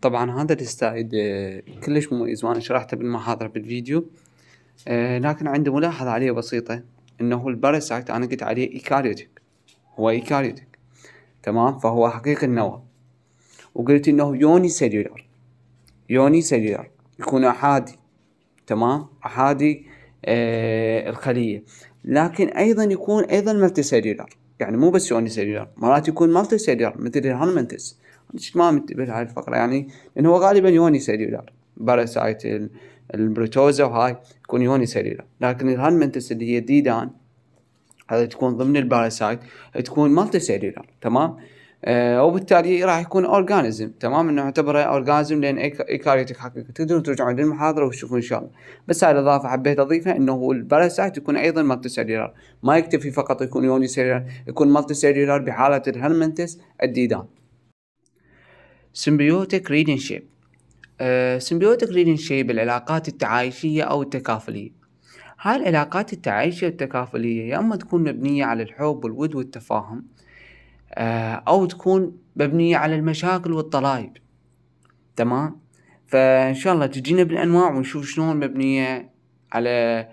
طبعا هذا الستايد آه، كلش مميز وانا شرحته بالمحاضرة بالفيديو آه، لكن عندي ملاحظة عليه بسيطة انه الباراسايت انا قلت عليه ايكاريوتيك هو ايكاريوتيك تمام فهو حقيقي النوى وقلت انه يوني سيلولار يوني سيلولار يكون احادي تمام احادي آه الخلية لكن ايضا يكون ايضا ملتي سيلولار يعني مو بس يوني سيلولار مرات يكون ملتي سيلولار مثل الهرمنتس مش ما منتبه لهاي الفقره يعني لانه هو غالبا يوني سيلولار باراسايت البروتوزا وهاي يكون يوني سيلولار لكن الهانمنتس اللي هي ديدان هذا تكون ضمن الباراسايت تكون مالتي سيلولار تمام آه وبالتالي راح يكون اورجانيزم تمام انه نعتبره اورجانيزم لان ايكاريتك حقيقه تقدرون ترجعون للمحاضره وتشوفون ان شاء الله بس هاي الاضافه حبيت اضيفها انه الباراسايت يكون ايضا مالتي سيلولار ما يكتفي فقط يكون يوني سيلولار يكون مالتي سيلولار بحاله الهرمنتس الديدان سيمبيوتيك ريدين شيب سيمبيوتيك ريدين شيب العلاقات التعايشية أو التكافلية هاي العلاقات التعايشية والتكافلية يا أما تكون مبنية على الحب والود والتفاهم آه، أو تكون مبنية على المشاكل والطلايب تمام فإن شاء الله تجينا بالأنواع ونشوف شلون مبنية على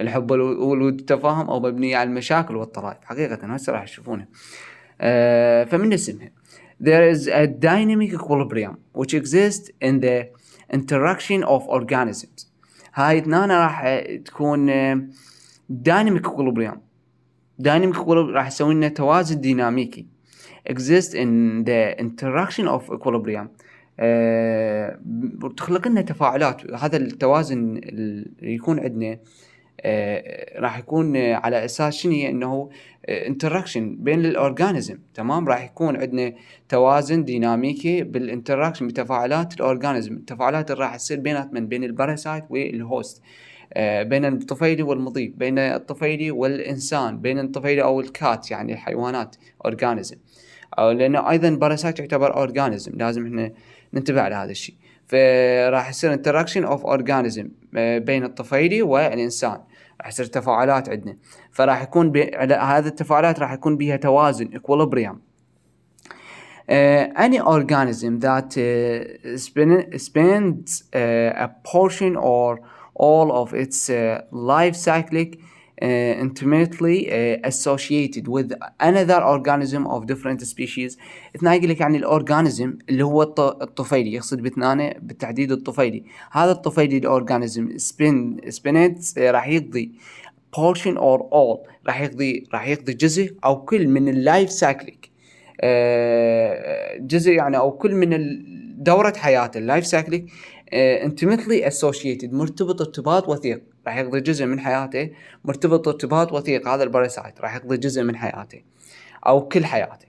الحب والود والتفاهم أو مبنية على المشاكل والطلايب حقيقة هسه راح تشوفونها آه، فمن اسمها there is a dynamic equilibrium which exists in the interaction of organisms هاي اثنان راح تكون dynamic equilibrium dynamic equilibrium راح يسوي لنا توازن ديناميكي exist in the interaction of equilibrium أه تخلق لنا تفاعلات هذا التوازن اللي يكون عندنا آه، راح يكون آه، على اساس شنو هي انه انتراكشن آه، بين الاورجانيزم تمام راح يكون عندنا توازن ديناميكي بالانتراكشن بتفاعلات الاورجانيزم التفاعلات اللي راح تصير بينات من بين الباراسايت والهوست بين الطفيلي والمضيف بين الطفيلي والانسان بين الطفيلي او الكات يعني الحيوانات اورجانيزم لانه ايضا باراسايت يعتبر اورجانيزم لازم احنا ننتبه على هذا الشيء فراح يصير انتراكشن اوف اورجانيزم بين الطفيلي والانسان راح يصير تفاعلات عندنا فراح يكون بي... على هذه التفاعلات راح يكون بها توازن اكوليبريم آه، Uh, any organism that uh, آه، spin, spends uh, a portion or all of its uh, life cyclic uh, Uh, intimately uh, associated with another organism of different species اثنا يقول لك يعني الاورجانيزم اللي هو الطفيلي يقصد بثنانه بالتحديد الطفيلي هذا الطفيلي الاورجانيزم سبين سبينتس راح يقضي portion or all راح يقضي راح يقضي جزء او كل من اللايف سايكليك uh، جزء يعني او كل من دوره حياته اللايف سايكليك انتمتلي اسوشيتد مرتبط ارتباط وثيق راح يقضي جزء من حياته مرتبط ارتباط وثيق هذا الباراسايت راح يقضي جزء من حياته او كل حياته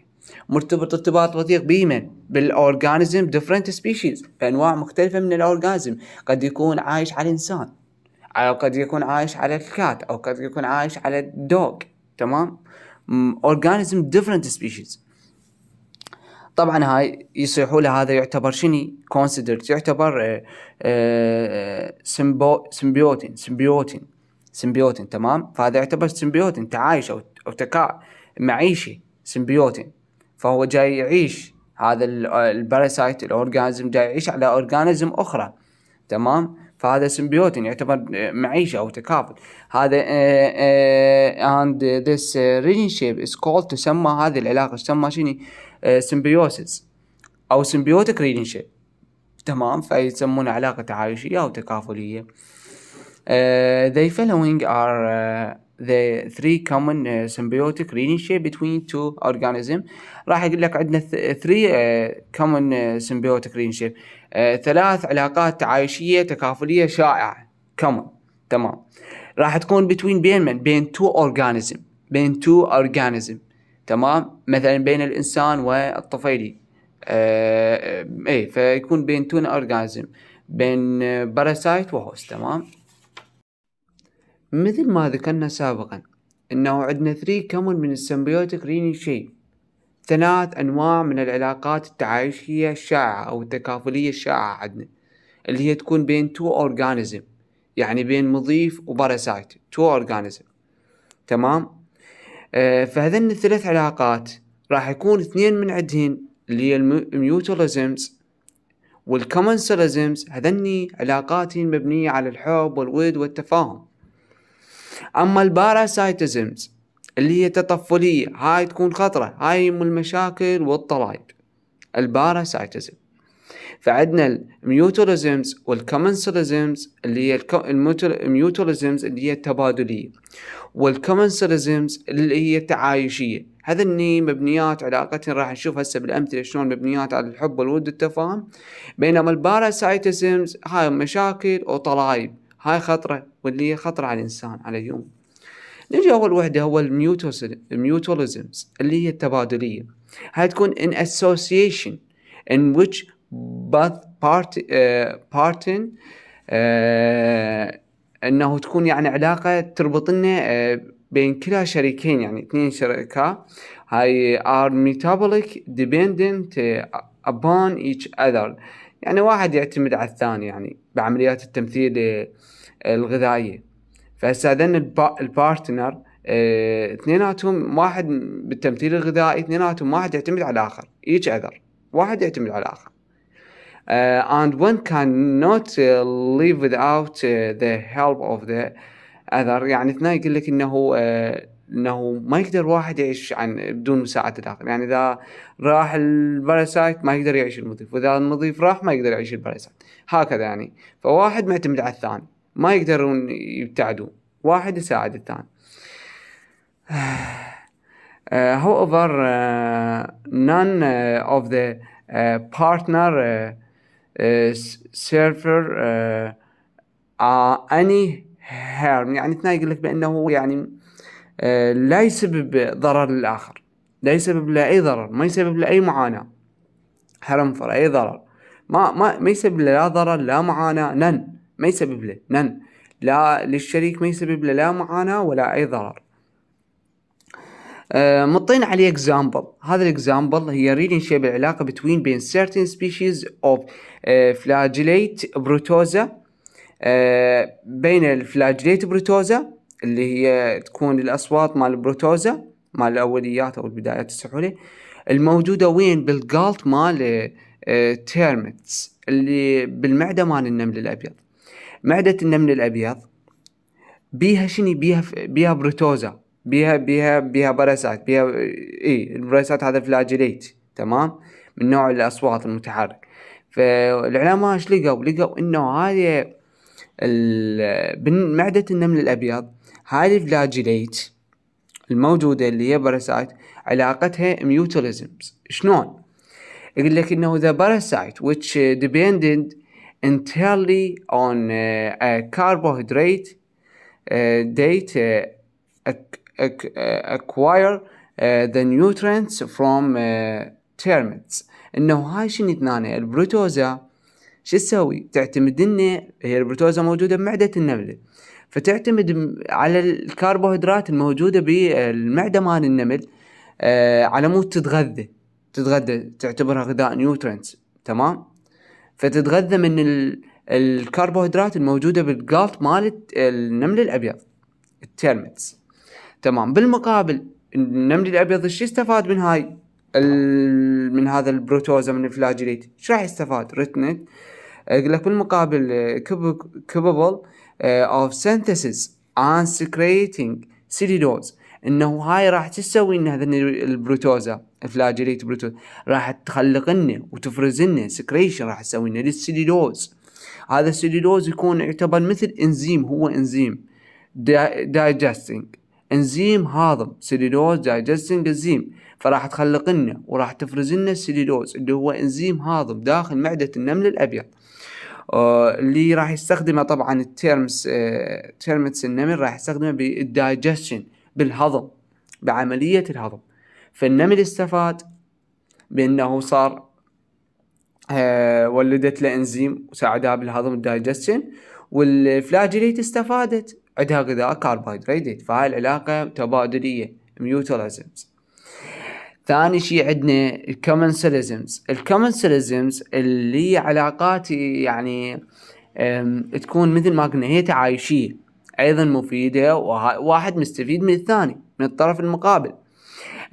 مرتبط ارتباط وثيق بمن؟ بالاورجانيزم ديفرنت سبيشيز بانواع مختلفه من الاورجانيزم قد يكون عايش على الانسان او قد يكون عايش على الكات او قد يكون عايش على الدوغ تمام اورجانيزم ديفرنت سبيشيز طبعا هاي يصيحوا له هذا يعتبر شني كونسيدرت يعتبر سمبو سمبيوتين سمبيوتين سمبيوتين تمام فهذا يعتبر سمبيوتين تعايش او او تكاع معيشي سمبيوتين فهو جاي يعيش هذا الباراسايت الاورجانزم جاي يعيش على اورجانزم اخرى تمام فهذا سمبيوتين يعتبر آه، معيشة أو تكافل هذا آه، آه، and this relationship is called تسمى هذه العلاقة تسمى شنو سيمبيوسيس او سيمبيوتيك ريليشن تمام فيسمونها علاقة تعايشية أو تكافلية uh, they following are the three common symbiotic relationship between two organisms راح يقول لك عندنا three common symbiotic relationship ثلاث علاقات تعايشية تكافلية شائعة common تمام راح تكون between بين من بين two organism بين two organism تمام مثلا بين الانسان والطفيلي آه اي فيكون بين تون اورجازم بين باراسايت وهوست تمام مثل ما ذكرنا سابقا انه عندنا ثري كمون من السمبيوتيك ريني شيء ثلاث انواع من العلاقات التعايشية الشائعة او التكافلية الشائعة عندنا اللي هي تكون بين تو اورجانيزم يعني بين مضيف وباراسايت تو اورجانيزم تمام آه، فهذن الثلاث علاقات راح يكون اثنين من عندهن اللي هي الميوتوليزمز والكومنساليزمز هذني علاقات مبنية على الحب والود والتفاهم أما الباراسايتزمز اللي هي تطفلية هاي تكون خطرة هاي من المشاكل والطلايب الباراسايتزم فعندنا الميوتوليزمز والكومنسوليزمز اللي هي الميوتوليزمز اللي هي التبادليه والكومنسوليزمز اللي هي التعايشيه هذني مبنيات علاقتنا راح نشوف هسه بالامثله شلون مبنيات على الحب والود والتفاهم بينما الباراسايتزمز هاي مشاكل وطلايب هاي خطره واللي هي خطره على الانسان على اليوم نجي اول وحده هو الميوتوليزمز اللي هي التبادليه هاي تكون in association in which بارت بارتن uh, uh, انه تكون يعني علاقه تربط لنا uh, بين كلا شريكين يعني اثنين شركاء هاي ار ميتابوليك ديبندنت ابون ايتش اذر يعني واحد يعتمد على الثاني يعني بعمليات التمثيل الغذائيه فهسه هذين البارتنر اثنيناتهم واحد بالتمثيل الغذائي اثنيناتهم واحد يعتمد على الاخر ايتش اذر واحد يعتمد على الاخر Uh, and one cannot uh, live without uh, the help of the other يعني اثنين يقول لك انه انه ما يقدر واحد يعيش عن بدون مساعده الاخر يعني اذا راح الباراسايت ما يقدر يعيش المضيف واذا المضيف راح ما يقدر يعيش الباراسايت هكذا يعني فواحد معتمد على الثاني ما يقدرون يبتعدون واحد يساعد الثاني Uh, however, uh, none uh, of the partner سيرفر آه، آه، اني هيرم يعني هنا يقول لك بانه يعني آه، لا يسبب ضرر للاخر لا يسبب له اي ضرر ما يسبب له اي معاناه فر اي ضرر ما ما ما يسبب له لا ضرر لا معاناه نن ما يسبب له نن لا للشريك ما يسبب له لا معاناه ولا اي ضرر آه، مطين عليه اكزامبل هذا الاكزامبل هي يريد شيب العلاقه آه، آه، بين بين سيرتين سبيشيز اوف flagellate بروتوزا بين الفلاجليت بروتوزا اللي هي تكون الاصوات مال البروتوزا مال الاوليات او البدايات السحوليه الموجوده وين بالجالت مال تيرمتس اللي بالمعده مال النمل الابيض معده النمل الابيض بيها شني بيها بيها بروتوزا بيها بيها بيها باراسايت بيها اي البراسات هذا فلاجيليت تمام من نوع الاصوات المتحرك فالعلماء ايش لقوا؟ لقوا انه هذه معدة النمل الابيض هذه الفلاجيليت الموجودة اللي هي باراسايت علاقتها ميوتاليزمز شلون؟ يقول لك انه ذا parasite which depended entirely on a carbohydrate uh, date uh, Uh, acquire uh, the nutrients from uh, termites انه هاي شنو اثنان البروتوزا شو تسوي تعتمد لنا هي البروتوزا موجوده بمعده النمله فتعتمد على الكربوهيدرات الموجوده بالمعده مال النمل على مود تتغذى تتغذى تعتبرها غذاء نيوترينتس تمام فتتغذى من الكربوهيدرات الموجوده بالجلط مالت النمل الابيض التيرمتس تمام بالمقابل النمل الابيض ايش يستفاد من هاي من هذا البروتوزا من الفلاجيليت ايش راح يستفاد رتنت يقول لك بالمقابل كابابل اوف سينثيسيس اند سكريتنج سيليدوز انه هاي راح تسوي لنا هذا البروتوزا الفلاجيليت بروتوزا راح تخلق لنا وتفرز لنا سكريشن راح تسوي لنا للسيليدوز هذا السيليدوز يكون يعتبر مثل انزيم هو انزيم دايجستنج انزيم هاضم سليلوز دايجستنج انزيم فراح تخلق لنا وراح تفرز لنا السليلوز اللي هو انزيم هاضم داخل معدة النمل الابيض آه، اللي راح يستخدمه طبعا التيرمس آه، تيرمس النمل راح يستخدمه بالدايجستشن بالهضم بعملية الهضم فالنمل استفاد بأنه صار آه، ولدت له انزيم وساعدها بالهضم الدايجستشن والفلاجيليت استفادت عندها غذاء كربوهيدرات فهاي العلاقة تبادلية ميوتاليزمز ثاني شيء عندنا الكومنسلزمز الكومنسلزمز اللي علاقات يعني تكون مثل ما قلنا هي تعايشية ايضا مفيدة وواحد مستفيد من الثاني من الطرف المقابل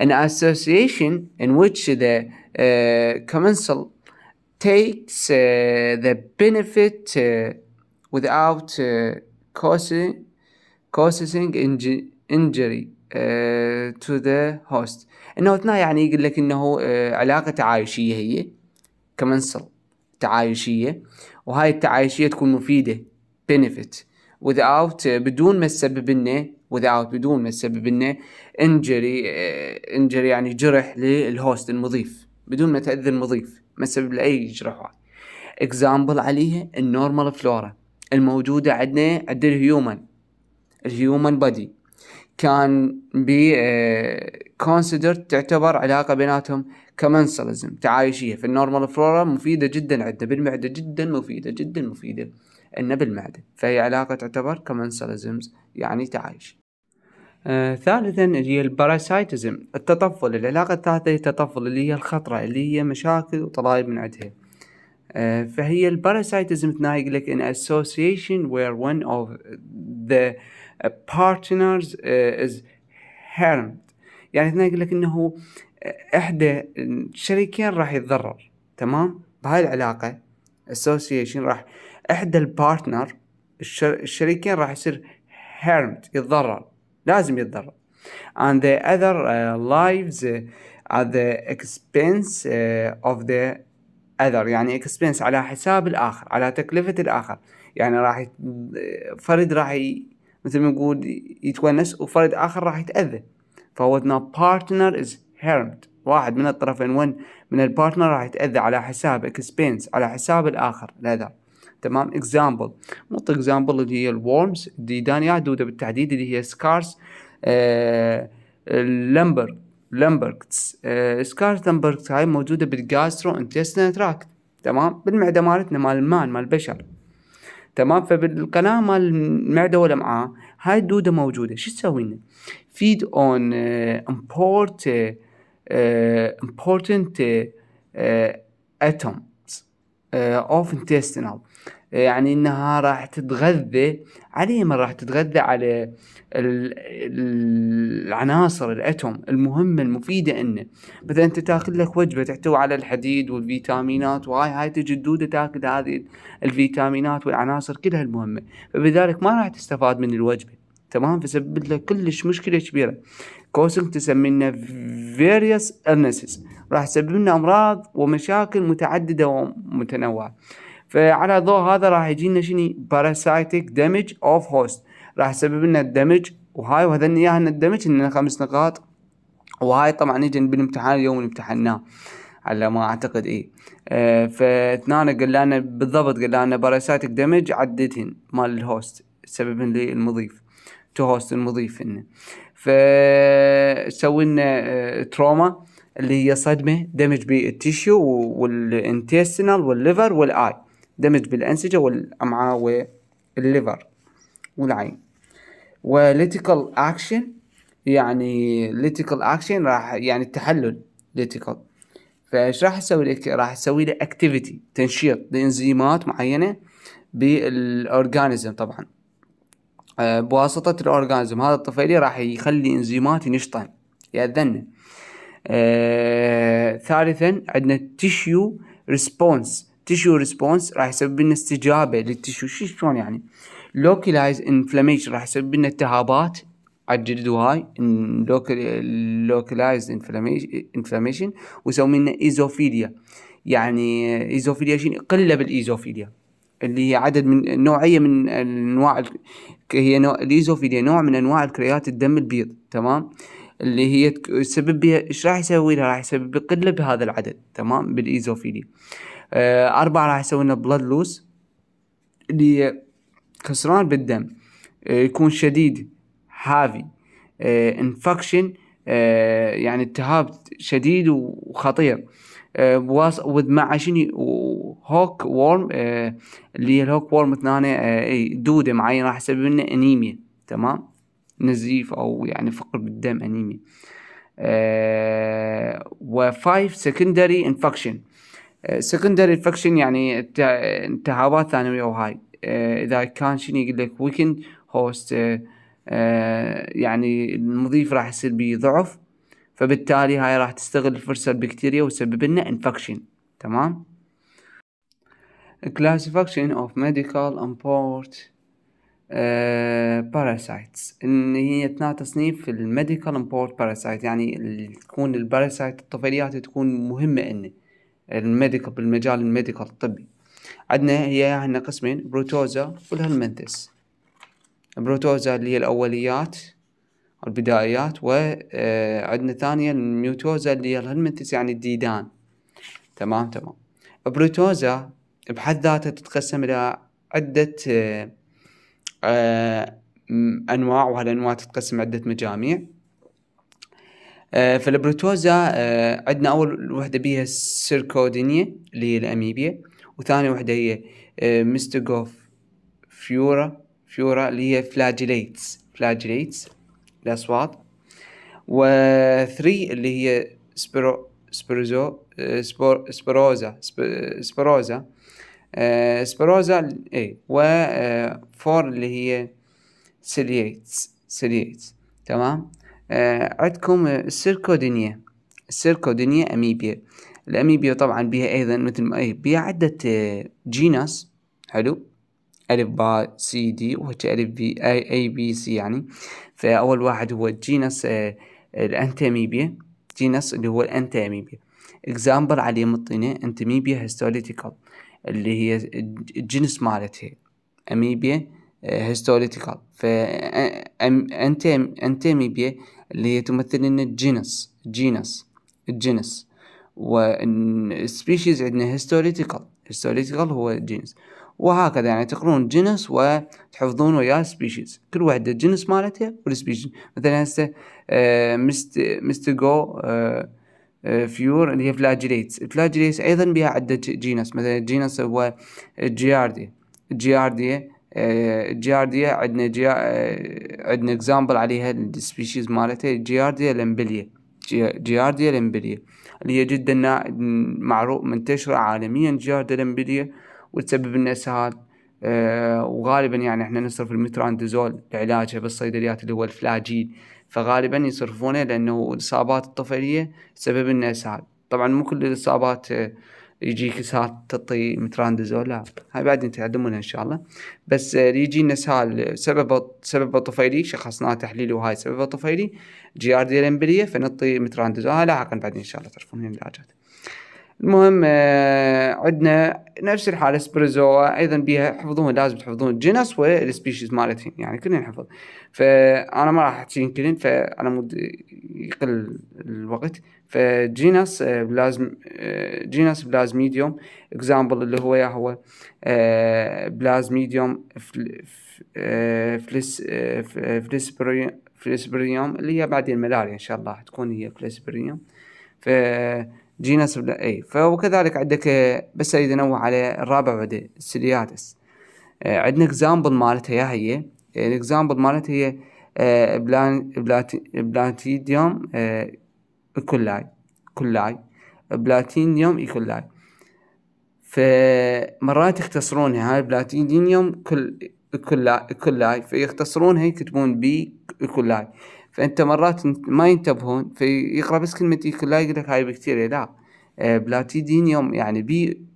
an association in which the uh, commensal takes uh, the benefit uh, without uh, causing causing injury uh, to the host انه هنا يعني يقول لك انه uh, علاقه تعايشيه هي كمنسل تعايشيه وهاي التعايشيه تكون مفيده benefit without uh, بدون ما تسبب لنا without بدون ما تسبب لنا injury injury يعني جرح للهوست المضيف بدون ما تاذي المضيف ما تسبب له اي جرح اكزامبل عليها النورمال فلورا الموجوده عندنا عند الهيومن الهيومن بادي كان بي كونسيدر تعتبر علاقه بيناتهم كمنسلزم تعايشيه في النورمال فلورا مفيده جدا عندنا بالمعده جدا مفيده جدا مفيده ان بالمعده فهي علاقه تعتبر كمنسلزم يعني تعايش آه ثالثا اللي هي الباراسايتزم التطفل العلاقة الثالثة هي التطفل اللي هي الخطرة اللي هي مشاكل وطلائب من عندها آه فهي الباراسايتزم تنايق لك ان association where one of the Uh, partners از uh, harmed يعني هنا يقول لك انه uh, احدى الشريكين راح يتضرر تمام بهاي العلاقه association راح احدى البارتنر الشريكين راح يصير harmed يتضرر لازم يتضرر and the other uh, lives uh, at the expense uh, of the other يعني expense على حساب الآخر على تكلفة الآخر يعني راح فرد راح مثل ما نقول يتونس وفرد آخر راح يتأذى فهو now partner is harmed واحد من الطرفين ون من البارتنر راح يتأذى على حساب اكسبينس على حساب الآخر لذا تمام اكزامبل نعطي اكزامبل اللي هي الورمز الديدانيات دودة بالتحديد اللي هي سكارس اللمبر لمبركتس سكارس لمبركتس هاي موجودة بالجاسترو انتستنال تراكت تمام بالمعدة مالتنا مال المان مال البشر تمام فبالقناه مال المعده والامعاء هاي الدوده موجوده شو تسوي لنا؟ فيد اون امبورت امبورتنت uh, اوف انتستنال يعني انها راح تتغذى على من راح تتغذى على العناصر الاتوم المهمه المفيده انه مثلا انت تاخذ لك وجبه تحتوي على الحديد والفيتامينات وهاي هاي تجي الدوده تاكل هذه الفيتامينات والعناصر كلها المهمه فبذلك ما راح تستفاد من الوجبه تمام فسبب لك كلش مشكله كبيره كوسنج تسمينا فيريوس illnesses راح تسبب لنا امراض ومشاكل متعدده ومتنوعه فعلى ضوء هذا راح يجينا شني باراسايتك دامج اوف هوست راح يسبب لنا الدمج وهاي وهذني اياها ان الدمج ان خمس نقاط وهاي طبعا اجى بالامتحان اليوم اللي امتحناه على ما اعتقد اي آه، فاثنان قال لنا بالضبط قال لنا باراسايتك دمج عدتهن مال الهوست سبب لي المضيف تو هوست المضيف انه فسوي لنا تروما آه، اللي هي صدمه دمج بالتيشيو والانتستينال والليفر والاي دمج بالأنسجة والأمعاء والليفر والعين وليتيكال أكشن يعني ليتيكال أكشن راح يعني التحلل ليتيكال فايش راح اسوي لك راح اسوي له اكتيفيتي تنشيط لانزيمات معينه بالاورجانيزم طبعا آه، بواسطة الاورجانيزم هذا الطفيلي راح يخلي إنزيمات ينشطن يأذن آه ثالثا عندنا تيشيو ريسبونس تشو ريسبونس راح يسبب لنا استجابه للتشو شلون يعني لوكلايز انفلاميشن راح يسبب لنا التهابات على الجلد وهاي لوكلايز انفلاميشن ويسوي لنا ايزوفيليا يعني ايزوفيليا شنو قله بالايزوفيليا اللي هي عدد من نوعيه من انواع هي نوع الايزوفيليا نوع من انواع الكريات الدم البيض تمام اللي هي تسبب بها ايش راح يسوي لها راح يسبب قله بهذا العدد تمام بالايزوفيليا آه، أربعة راح يسوي لنا بلاد لوس اللي خسران بالدم آه، يكون شديد هافي انفكشن آه، يعني التهاب شديد وخطير مع شنو هوك وورم اللي هي الهوك وورم اثنان إيه، دودة معينة راح يسبب لنا انيميا تمام نزيف او يعني فقر بالدم انيميا و 5 سكندري انفكشن سكندري انفكشن يعني التهابات ثانويه وهاي آه، اذا كان شنو يقول لك ويكند هوست آه، آه، يعني المضيف راح يصير به ضعف فبالتالي هاي راح تستغل الفرصه البكتيريا وسبب لنا انفكشن تمام classification of medical import باراسايتس ان هي اثناء تصنيف الميديكال امبورت باراسايت يعني تكون الباراسايت الطفيليات تكون مهمه انه الميديكال بالمجال الميديكال الطبي عندنا هي عندنا قسمين بروتوزا والهلمنتس البروتوزا اللي هي الأوليات البدائيات وعندنا آه، ثانية الميوتوزا اللي هي الهلمنتس يعني الديدان تمام تمام بروتوزا بحد ذاتها تتقسم إلى عدة آه، آه، أنواع وهالأنواع تتقسم عدة مجاميع آه، في البروتوزا آه، عندنا اول وحده بيها السيركودينيا اللي هي الاميبيا وثاني وحده هي آه، ميستوغوف فيورا فيورا اللي هي فلاجيليتس فلاجيليتس الاصوات و 3 اللي هي سبرو سبروزو سبور سبروزا سبروزا سبروزا اي و 4 اللي هي سيليتس سيليتس تمام عندكم السيركودينيا السيركودينيا أميبيا الأميبيا طبعا بها أيضا مثل ما أيه بها عدة جيناس آه، حلو ألف با سي دي وهيك ألف بي أي, أي بي سي يعني فأول واحد هو الجينس آه، الأنتاميبيا جينس اللي هو الأنتاميبيا اكزامبل عليه مطينة أنتاميبيا هيستوليتيكال اللي هي الجنس مالتها أميبيا آه، هيستوليتيكال فأنتميبيا اللي هي تمثل لنا الجينس الجينس الجنس والسبيشيز عندنا هيستوريتيكال هيستوريتيكال هو الجينس وهكذا يعني تقرون جينس وتحفظون وياه سبيشيز كل واحدة الجينس مالتها والسبيشيز مثلا هسه آه مست مستجو آه،, آه فيور اللي هي فلاجليتس فلاجليتس ايضا بها عدة جينس مثلا الجينس هو الجياردي الجياردي جيارديا آه، عندنا جيا آه، عندنا اكزامبل عليها السبيشيز مالتها جيارديا لمبليا جيارديا لمبليا اللي هي جدا معروف منتشرة عالميا جيارديا لمبليا وتسبب لنا اسهال وغالبا يعني احنا نصرف المتراندزول لعلاجها بالصيدليات اللي هو الفلاجيل فغالبا يصرفونه لانه الاصابات الطفيليه تسبب لنا اسهال طبعا مو كل الاصابات أه يجيك ساعات تعطي متراندزول هاي بعدين تعدمونها ان شاء الله بس آه، يجينا سؤال سبب سبب طفيلي شخصنا تحليلي وهاي سبب طفيلي جي ار دي فنعطي متراندزول هاي لاحقا بعدين ان شاء الله تعرفون هي العلاجات المهم آه، عندنا نفس الحاله سبرزوا ايضا بيها حفظوهم لازم تحفظون الجنس والسبيشيز مالتهم يعني كلهم نحفظ فانا ما راح احكي كلن فأنا مود يقل الوقت فجينس آه، بلازم آه، جينس بلازميديوم اكزامبل اللي هو يا هو بلازميديوم فلس فلس فلسبريوم اللي هي بعدين ملاريا ان شاء الله تكون هي فلسبريوم ف جينس اي فوكذلك عندك آه، بس اريد انوه على الرابع بعد السيلياتس آه، عندنا اكزامبل مالتها يا هي الاكزامبل آه، مالتها هي بلان بلاتيديوم كلاي كلاي بلاتينيوم ايكولاي فمرات يختصرونها هاي بلاتينيوم كل كلاي كولاي فيختصرونها يكتبون بي كلاي فانت مرات ما ينتبهون فيقرا بس كلمه ايكولاي يقول لك هاي بكتيريا لا آه، بلاتيدينيوم يعني بي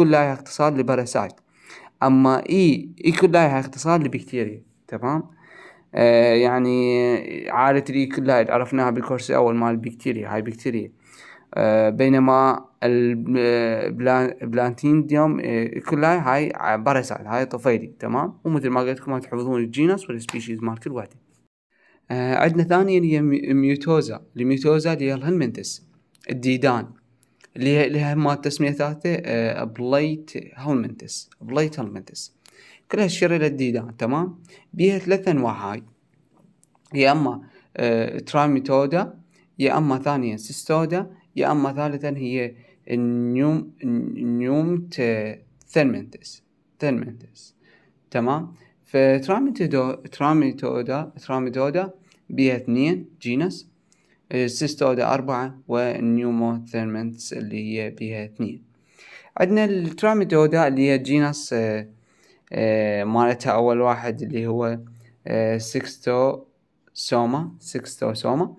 لها اختصار لباراسايت اما اي لها اختصار لبكتيريا تمام آه يعني عادة الايكولاي عرفناها بالكورس الاول مال البكتيريا هاي بكتيريا آه، بينما البلانتين ديوم آه، هاي باراسايت هاي طفيلي تمام ومثل ما قلت لكم تحفظون الجينس والسبيشيز مال كل واحده آه عندنا ثانيا هي ميوتوزا الميوتوزا اللي هي الهلمنتس الديدان اللي هي لها ما تسمية ثالثة آه بليت هلمنتس بليت هلمنتس كلها تشير إلى الديدان تمام بيها ثلاث أنواع هاي يا أما آه تراميتودا يا أما ثانيا سيستودا يا أما ثالثا هي النيوم نيومت ثلمنتس ثلمنتس تمام فتراميتودا تراميتودا تراميتودا بيها اثنين جينس السيستودا آه، أربعة والنيوموثيرمنتس اللي هي بيها اثنين عندنا التراميدودا اللي هي جينس آه، آه، مالتها أول واحد اللي هو سيكستوسوما سيكستوسوما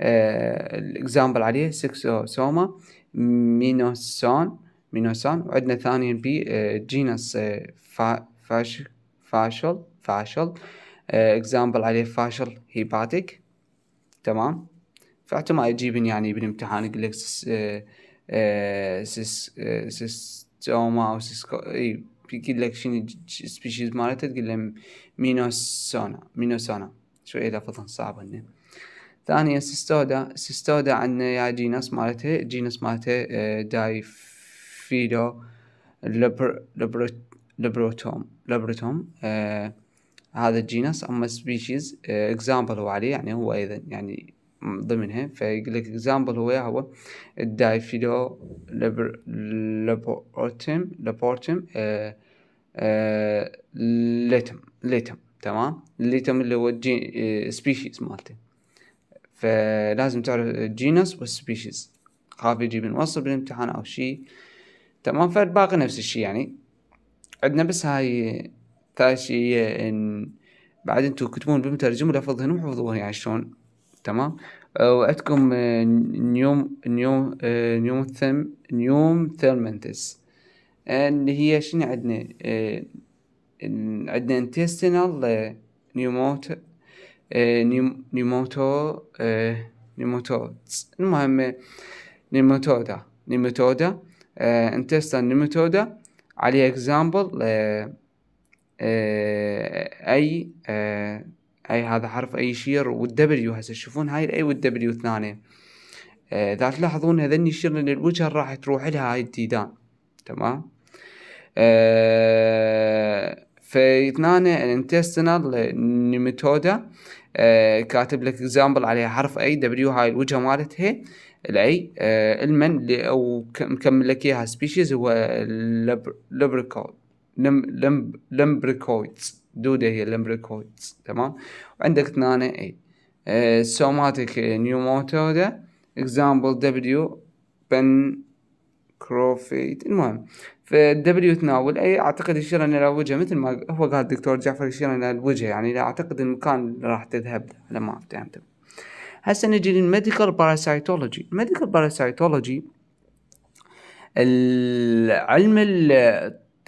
الإكزامبل عليه سيكستوسوما مينوسون مينوسون وعندنا ثانيا بي جينس فاشل فاشل فاشل اكزامبل عليه فاشل هيباتيك تمام فحتى ما يجيبن يعني بالامتحان يقول لك آه، آه، سيستوما او سيسكو اي يقول لك شنو سبيشيز مالته تقول له مينوسونا مينوسونا شوية لفظا صعب هني ثانية سيستودا سيستودا عندنا يا جينس مالته جينس مالته دايفيدو آه، لبر لبروتوم لبروتوم آه هذا الجينس اما سبيشيز اكزامبل هو عليه يعني هو ايضا يعني ضمنها فيقول لك اكزامبل هو هو الدايفيدو لابورتم لابورتم ليتم ليتم تمام الليتم اللي هو الجين آه، سبيشيز مالته فلازم تعرف الجينس والسبيشيز خاف يجي بنوصل بالامتحان او شيء تمام فالباقي نفس الشيء يعني عندنا بس هاي ثاشي إن انتو تكتبون بالمترجم لفظ هنا يعني شلون تمام أه، وعندكم أه، نيوم نيوم أه، نيوم ثم نيوم ثيرمنتس اللي هي شنو عندنا عندنا انتستينال نيوموت نيموتو نيموتو المهم نيموتودا نيوموتودا نيموتودا نيوموتودا اكزامبل example آه، اي آه، اي هذا حرف اي يشير والدبليو هسه تشوفون هاي الاي والدبليو ثنانية آه، اذا تلاحظون هذني يشير للوجهه راح تروح لها هاي التيدان تمام أه اثنان الانتستنال نيميتودا أه كاتب لك اكزامبل عليها حرف اي دبليو هاي الوجهه مالتها الاي أه المن او مكمل لك اياها سبيشيز هو لبريكول لم لم لمبريكويدز دوده هي لمبريكويدز تمام وعندك اثنان اي اه سوماتيك نيوموتودا اكزامبل دبليو بن كروفيت المهم فالدبليو تناول اي اعتقد يشير الى الوجه مثل ما هو قال الدكتور جعفر يشير الى الوجه يعني لا اعتقد المكان اللي راح تذهب له ما فهمت هسه نجي للميديكال باراسايتولوجي الميديكال باراسايتولوجي العلم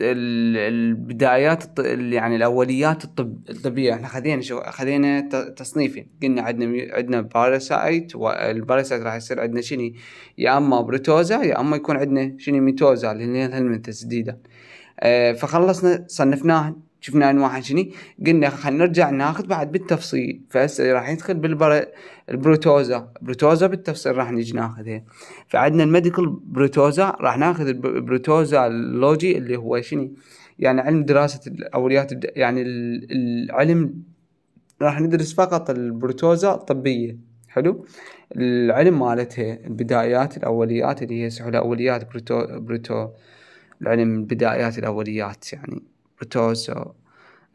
البدايات يعني الاوليات الطب الطبيه احنا خذينا شو خذينا تصنيفين قلنا عندنا عندنا باراسايت والباراسايت راح يصير عندنا شنو يا اما بروتوزا يا اما يكون عندنا شنو ميتوزا اللي هي الهلمنتس جديده آه، فخلصنا صنفناهن شفنا انواع شني قلنا خلينا نرجع ناخذ بعد بالتفصيل فهسه راح يدخل بالبروتوزا بروتوزا بالتفصيل راح نجي ناخذها فعندنا الميديكال بروتوزا راح ناخذ البروتوزا اللوجي اللي هو شني يعني علم دراسة الأوليات يعني العلم راح ندرس فقط البروتوزا الطبية حلو العلم مالتها البدايات الأوليات اللي هي سحولة أوليات بروتو بروتو العلم البدايات الأوليات يعني بروتوزا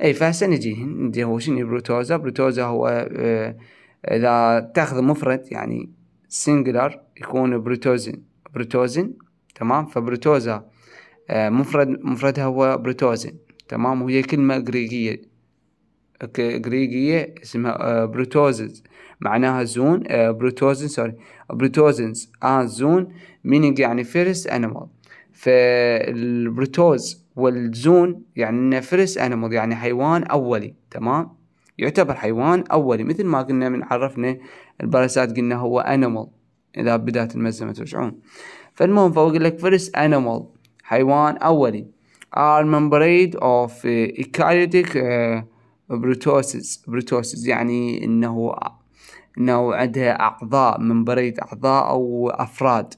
اي فسنجي ندي هو شنو بروتوزا بروتوزا هو آه، اذا تاخذ مفرد يعني سنجلر يكون بروتوزن بروتوزن تمام فبروتوزا آه، مفرد مفردها هو بروتوزن تمام وهي كلمة غريقية غريقية اسمها آه، بروتوزز معناها زون بروتوزن سوري بروتوزنز اه زون مينينج يعني فيرست انيمال فالبروتوز والزون يعني نفرس انيمال يعني حيوان اولي تمام يعتبر حيوان اولي مثل ما قلنا من عرفنا الباراسات قلنا هو انيمال اذا بدايه المزمه ترجعون فالمهم فهو يقول لك فيرست انيمال حيوان اولي ار membrane اوف ايكاريوتيك بروتوسيس بروتوسيس يعني انه انه عندها اعضاء ممبريد اعضاء او افراد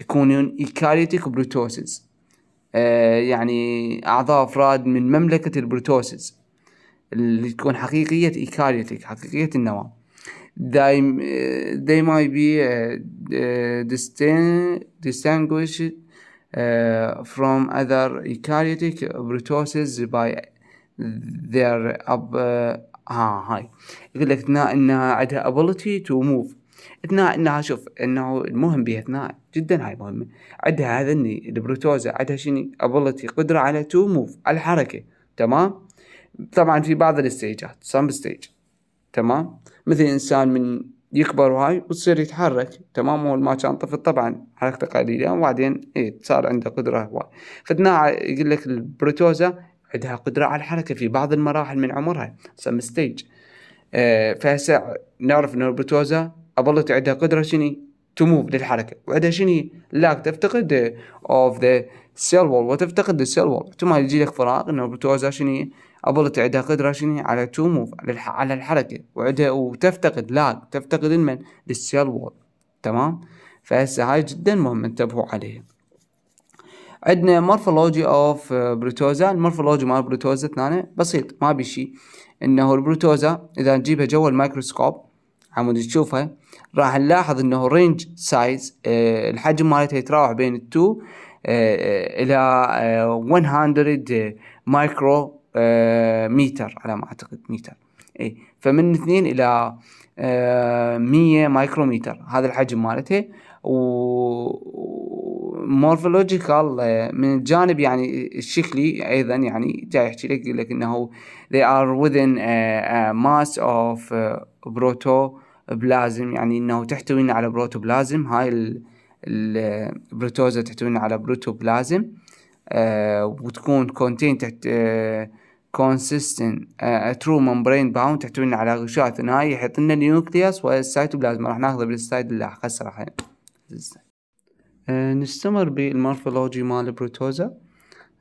يكونون ايكاريوتيك بروتوسيس آه، يعني أعضاء أفراد من مملكة البروتوسيس اللي تكون حقيقية إيكاريتك حقيقية النواة دايم آه، they might be آه، distinguished from other eukaryotic protoses by their up ها هاي يقول لك انها عندها ability to move اثناء انها شوف انه المهم بها اثناء جدا هاي مهمه عندها هذا اني البروتوزا عندها شني ابيلتي قدره على تو موف على الحركه تمام طبعا في بعض الستيجات سام ستيج تمام مثل انسان من يكبر وهاي وتصير يتحرك تمام اول ما كان طفل طبعا حركته قليله وبعدين ايه صار عنده قدره هواي فاثناء يقول لك البروتوزا عندها قدره على الحركه في بعض المراحل من عمرها سم ستيج آه، فهسه نعرف ان البروتوزا ابلت عندها قدره شني تموف للحركه وعندها شني لاك تفتقد اوف ذا سيل وول وتفتقد السيل وول ثم يجي لك فراغ انه بتوزع شني ابلت عندها قدره شني على تو موف على الحركه وعندها وتفتقد لاك تفتقد المن للسيل وول تمام فهسه هاي جدا مهم انتبهوا عليها عندنا مورفولوجي اوف آه، بروتوزا المورفولوجي مال بروتوزا ثاني بسيط ما بي شيء انه البروتوزا اذا نجيبها جوا الميكروسكوب عمود تشوفها راح نلاحظ انه رينج سايز آه، الحجم مالته يتراوح بين 2 آه، آه، الى 100 مايكرو متر على ما اعتقد متر اي فمن 2 الى 100 متر هذا الحجم مالته ومورفولوجيكال من الجانب يعني الشكلي ايضا يعني جاي يحكي لك يقول لك انه they are within a, a mass of uh, proto بلازم يعني انه تحتوينا على بروتوبلازم هاي البروتوزا تحتوينا على بروتوبلازم آه وتكون كونتين تحت كونسيستنت ترو ممبرين باوند تحتوينا على غشاء ثنائي يحيط لنا النيوكليوس والسايتوبلازم راح ناخذه بالسلايد اللي هسه راح آه نستمر بالمورفولوجي مال البروتوزا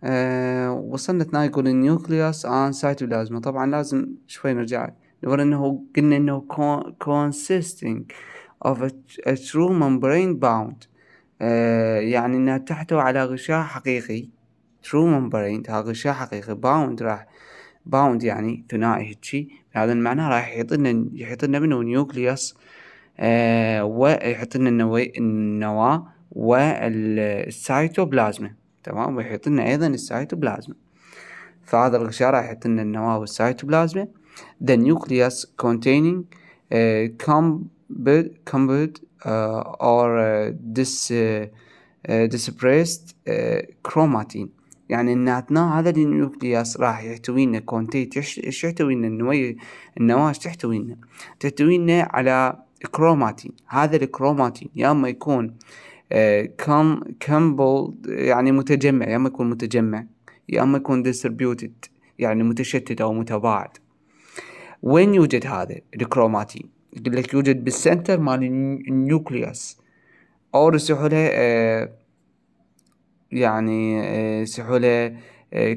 آه وصلنا ثنائي يقول النيوكليوس ان سايتوبلازم طبعا لازم شوي نرجع نقول انه قلنا انه consisting of a, true membrane bound آه، يعني انها تحتوي على غشاء حقيقي true membrane هذا غشاء حقيقي bound راح bound يعني ثنائي هيجي بهذا المعنى راح يحيط لنا يحيط لنا منه نيوكليوس ويحيط لنا النواه النوا تمام ويحيط لنا ايضا السايتوبلازم فهذا الغشاء راح يحيط لنا النواه والسايتوبلازم The nucleus containing uh, uh or uh, dis uh, uh, chromatin يعني ان اثناء هذا النيوكلياس راح يحتوي لنا كونتيت ايش يحتوي لنا النواه النواة تحتوي لنا تحتوي لنا على كروماتين هذا الكروماتين يا اما يكون كم آه، كمبل يعني متجمع يا اما يكون متجمع يا اما يكون ديستربيوتد يعني متشتت او متباعد وين يوجد هذا الكروماتين يقول لك يوجد بالسنتر مال النيوكليوس أو سحولة آه يعني آه آه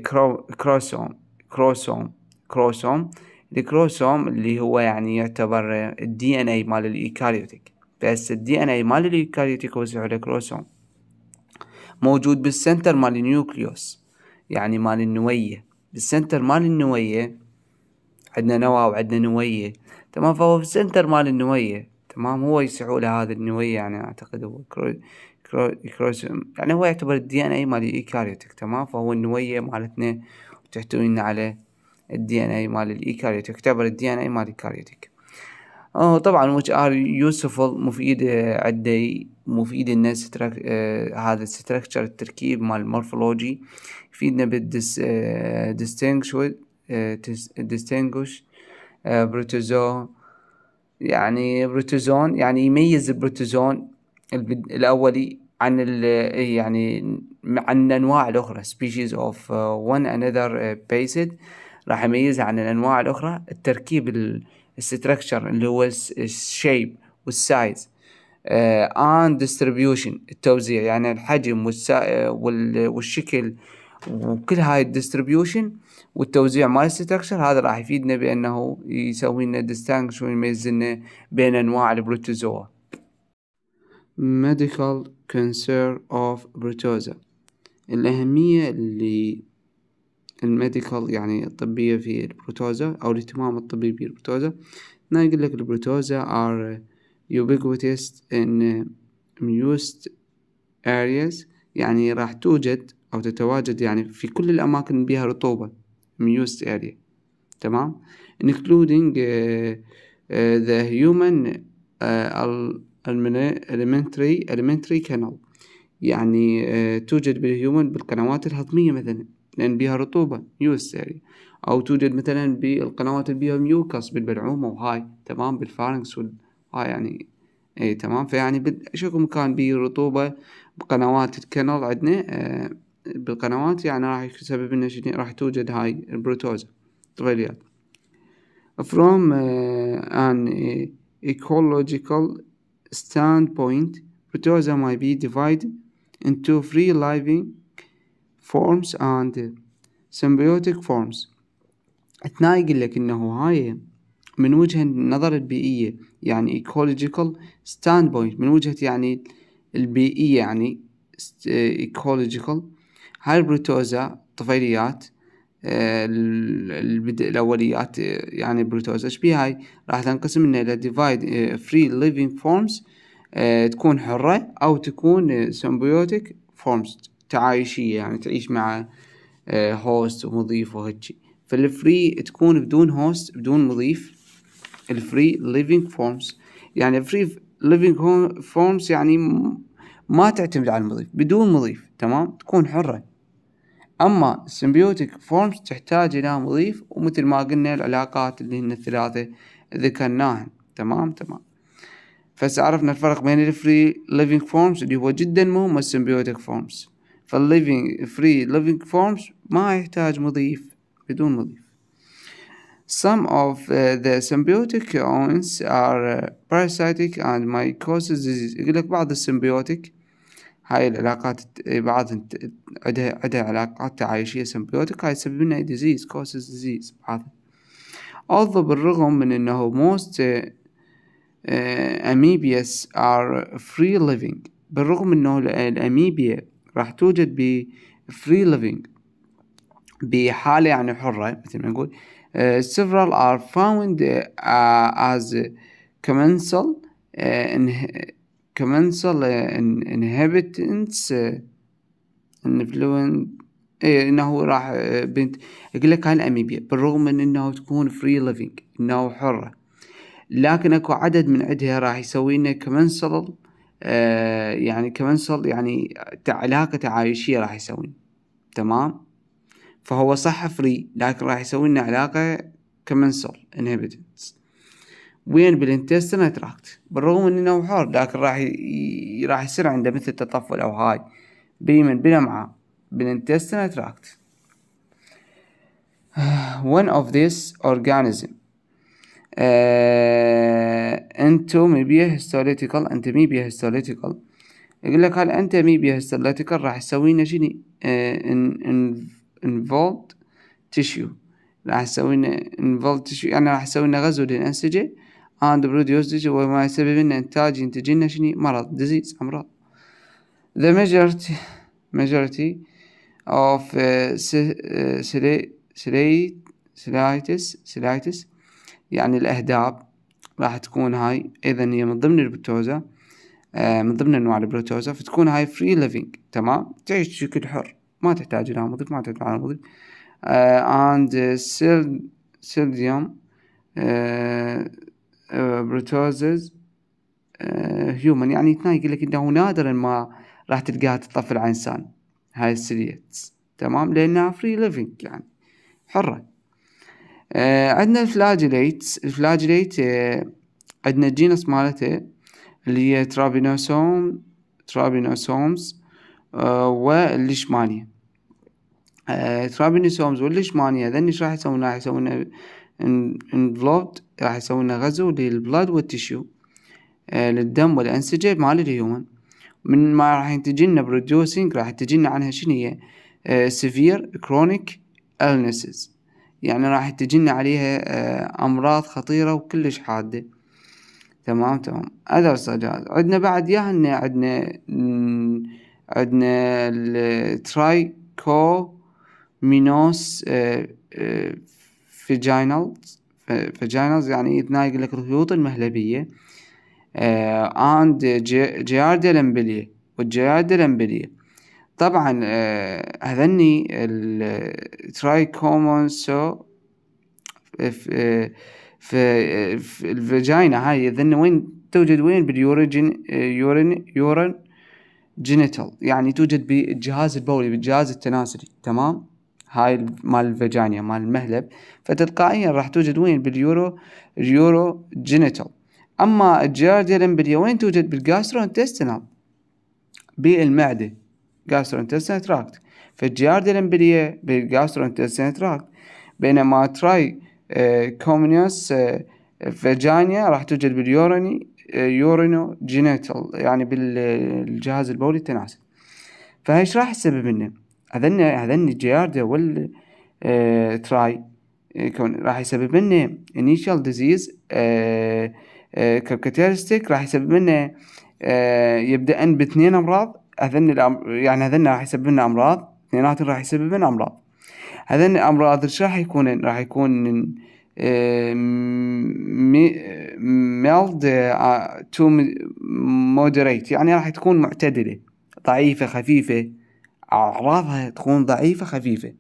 كروسوم كروسوم كروسوم الكروسوم اللي هو يعني يعتبر الدي ان اي مال الايكاريوتيك بس الدي ان اي مال الايكاريوتيك هو سحولة كروسوم موجود بالسنتر مال النيوكليوس يعني مال النوية بالسنتر مال النوية عندنا نوى وعندنا نوية تمام فهو في السنتر مال النوية تمام هو يسعوا له هذا النوية يعني اعتقد هو كرو كرو كروسوم يعني هو يعتبر الدي ان اي مال الايكاريوتك تمام فهو النوية مالتنا وتحتوي لنا على الدي ان اي مال الايكاريوتك يعتبر الدي ان اي مال الايكاريوتك طبعا واتش ار يوسفل مفيدة عدة مفيدة لنا ستراك... آه هذا الستركتشر التركيب مال المورفولوجي يفيدنا بالدس آه آه، distinguish بروتوزون آه، يعني بروتوزون يعني يميز البروتوزون الأولي عن ال آه، يعني عن الأنواع الأخرى species of one another based راح يميزها عن الأنواع الأخرى التركيب الستركشر اللي هو الشيب والسايز اند ديستريبيوشن التوزيع يعني الحجم والشكل وكل هاي الديستريبيوشن والتوزيع مال الستركشر هذا راح يفيدنا بانه يسوي لنا ديستانكش ويميز لنا بين انواع البروتوزوا medical كونسير of بروتوزا الأهمية اللي الميديكال يعني الطبية في البروتوزا أو الاهتمام الطبي بالبروتوزا هنا يقول لك البروتوزا are ubiquitous in most areas يعني راح توجد أو تتواجد يعني في كل الأماكن بها رطوبة ميوست أريا تمام including آه، آه، the human آه، elementary elementary canal يعني توجد بالهيومن بالقنوات الهضمية مثلا لأن بها رطوبة ميوست أريا أو توجد مثلا بالقنوات اللي بها ميوكس بالبلعوم وهاي تمام بالفارنكس وهاي يعني اي تمام فيعني شكو مكان بيه رطوبة بقنوات الكنل عندنا بالقنوات يعني راح يسبب لنا شنو راح توجد هاي البروتوزا طفيليات from an ecological standpoint protozoa might be divided into free living forms and symbiotic forms هنا يقول لك انه هاي من وجهة النظر البيئية يعني ecological standpoint من وجهة يعني البيئية يعني ecological هاي البروتوزا طفيليات آه، البدء الاوليات آه، يعني البروتوزا شبيه هاي راح تنقسم لنا الى ديفايد فري ليفينج فورمز تكون حرة او تكون سمبيوتيك آه، فورمز تعايشية يعني تعيش مع هوست ومضيف وهيجي فالفري تكون بدون هوست بدون مضيف الفري ليفينج فورمز يعني الفري ليفينج فورمز يعني ما تعتمد على المضيف بدون مضيف تمام تكون حرة أما السيمبيوتيك فورمز تحتاج إلى مضيف ومثل ما قلنا العلاقات اللي هن الثلاثة ذكرناها تمام تمام فسعرفنا الفرق بين الفري ليفينج فورمز اللي هو جدا مهم والسيمبيوتيك فورمز فالليفينج فري ليفينج فورمز ما يحتاج مضيف بدون مضيف Some of uh, the symbiotic ions are uh, parasitic and mycosis disease يقول لك بعض السيمبيوتيك هاي العلاقات بعض عندها عندها علاقات تعايشية سمبيوتيك هاي تسبب لنا ديزيز كوسز ديزيز بعض although بالرغم من انه most اميبيس ار فري are free living بالرغم انه الاميبيا راح توجد ب free living بحالة يعني حرة مثل ما نقول uh, several are found uh, as commensal uh, آه، in commensal inhabitants uh, influent إيه انه راح uh, بنت يقول لك هاي الاميبيا بالرغم من انه تكون فري ليفينج انه حره لكن اكو عدد من عندها راح يسوي لنا كمنسل آه uh, يعني كمنسل يعني علاقه تعايشيه راح يسوي تمام فهو صح فري لكن راح يسوي لنا علاقه كمنسل انهبتنس وين بالانتستناي تراكت بالرغم انه نوع حار لكن راح ي... راح يصير عنده مثل تطفل او هاي بيمن بالامعاء بالانتستناي تراكت one of this organism uh, هيستوليتيكال انت entomibia إيه هيستوليتيكال يقول لك هالانتميبيا إيه هيستوليتيكال راح يسوي لنا شنو آه، ان involved تيشو راح يسوي لنا involved تيشو يعني راح يسوي لنا غزو للانسجه and produced وما يسبب لنا إنتاج ينتج لنا شني مرض disease أمراض the majority majority of uh, cellulitis يعني الأهداب راح تكون هاي إذا هي من ضمن البروتوزا آه، من ضمن أنواع البروتوزا فتكون هاي فري ليفينج تمام تعيش بشكل حر ما تحتاج إلى مضيف ما تحتاج إلى مضيف آه، and سيلديوم uh، بروتوزز آه، هيومن آه، يعني هنا يقول لك انه نادرا ما راح تلقاها تطفل على انسان هاي السيليتس تمام لانها فري ليفينج يعني حره آه عندنا الفلاجيليتس الفلاجيليت آه عندنا الجينس مالته اللي هي ترابينوسوم آه، ترابينوسومز والليشمانيا ترابينوسومز والليشمانيا ذني ايش راح يسوون راح يسوون انفلوبد راح يسوي لنا غزو للبلاد آه، والتشيو للدم والأنسجة مال الهيومن من ما راح ينتج لنا بروديوسينج راح تجي لنا عنها شنو هي سيفير كرونيك النسز يعني راح تجي لنا عليها آه، أمراض خطيرة وكلش حادة تمام تمام هذا السجاد عندنا بعد يا هنا عندنا عندنا الترايكومينوس كو آه، مينوس فيجينالز فيجينالز يعني يتناقل لك الخيوط المهلبية عند جياردة لمبلية والجياردة لمبلية طبعا آه هذني الترايكومونسو آه، سو في, في الفاجينا هاي هذني وين توجد وين باليورين آه، يورين يورين جينيتال يعني توجد بالجهاز البولي بالجهاز التناسلي تمام هاي مال الفجانيا مال المهلب فتلقائيا راح توجد وين باليورو اليورو جينيتال اما الجيارديا لمبليا وين توجد بالجاسترونتستينال بالمعده جاسترونتستينال تراكت فالجيارديا بالجاسترو بالجاسترونتستينال تراكت بينما تراي كومنيوس آه، فجانيا راح توجد باليوروني آه، يورينو جينيتال يعني بالجهاز البولي التناسلي فهيش راح السبب منه هذن هذن الجياردة آه، وال تراي آه، كون راح يسبب لنا انيشال ديزيز اه كاركتيرستيك آه، راح يسبب لنا يبدأ باثنين أمراض هذن يعني هذن راح يسبب لنا أمراض اثنينات راح يسبب لنا أمراض هذن الأمراض ايش راح يكون راح يكون ميلد تو مودريت يعني راح تكون معتدلة ضعيفة خفيفة أعراضها تكون ضعيفة خفيفة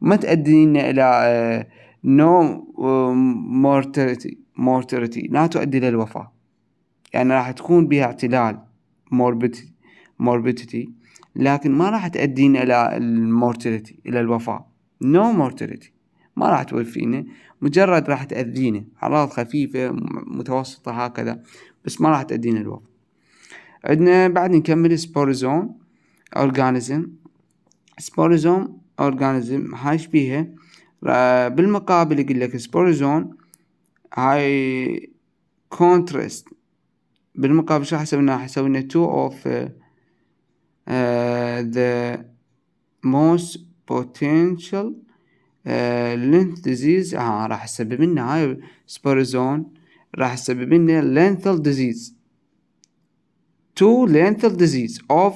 ما تؤدي إلى نو مورتاليتي مورتيرتي لا تؤدي إلى الوفاة يعني راح تكون بها اعتلال موربيتي لكن ما راح تؤدينا إلى المورتيرتي إلى الوفاة نو مورتيرتي مورتاليتي ما راح توفينا مجرد راح تأذينا أعراض خفيفة متوسطة هكذا بس ما راح تأدينا الوفاة عندنا بعد نكمل سبورزون أورجانيزم سبوريزوم اورجانيزم هاي شبيهة بالمقابل يقول لك سبوريزوم هاي كونترست بالمقابل شو حسبنا حسبنا تو اوف ذا موست بوتنشال لينث ديزيز اه راح تسبب لنا هاي سبوريزون راح تسبب لنا لينثل ديزيز تو لينثل ديزيز اوف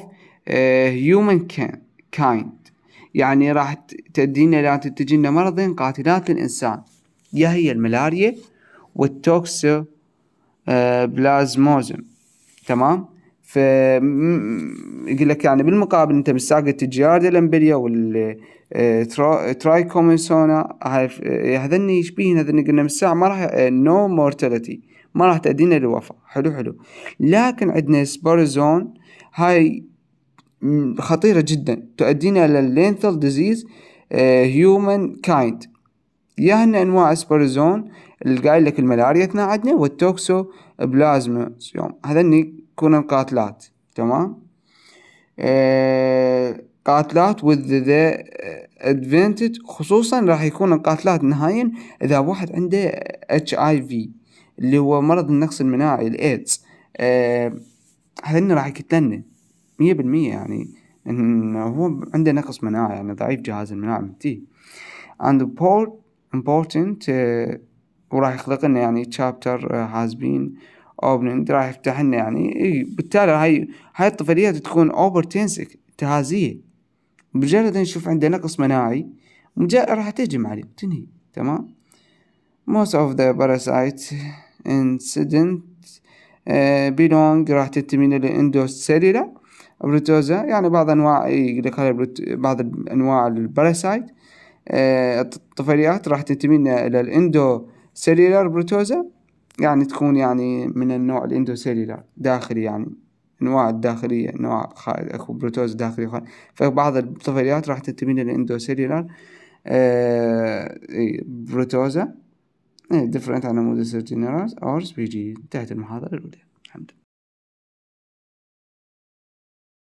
هيومن كاين يعني راح تدينا إلى أن مرض مرضين قاتلات للإنسان يا هي الملاريا والتوكسو آه، بلازموزم تمام ف يقول لك يعني بالمقابل انت مستعقد تجيارد الامبليا وال آه، آه، هذني هذن يشبهن قلنا من الساعه ما راح نو مورتاليتي ما راح تأدينا للوفاة حلو حلو لكن عندنا سبورزون هاي خطيرة جدا تؤدينا إلى لينثال ديزيز هيومن كايند هن أنواع اسبرزون اللي قايل لك الملاريا تناعدنا والتوكسو بلازموسيوم هذني كنا قاتلات تمام آه، قاتلات with the advantage خصوصا راح يكون قاتلات نهائيا اذا واحد عنده اتش اي في اللي هو مرض النقص المناعي الايدز آه، هذني راح يقتلنا مية بالمية يعني إنه هو عنده نقص مناعة يعني ضعيف جهاز المناعة مالتيه and important uh, وراح يخلق لنا يعني chapter uh, has been opening راح يفتح لنا يعني إيه بالتالي هاي هاي الطفليات تكون overtensive تهازية مجرد نشوف عنده نقص مناعي راح تهجم عليه تنهي تمام most of the parasites incident uh, belong راح تنتمي للإندوس سيلولا بروتوزا يعني بعض انواع يقول هاي بعض انواع الباراسايت آه، الطفيليات راح تنتمي لنا الى الاندو سيلولار بروتوزا يعني تكون يعني من النوع الاندو سيلولار داخلي يعني انواع الداخليه انواع اكو بروتوز داخلي خارج. فبعض الطفيليات راح تنتمي لنا الاندو سيلولار آه، بروتوزا ديفرنت إيه، different مود generals اور سبيجي انتهت المحاضره الاولى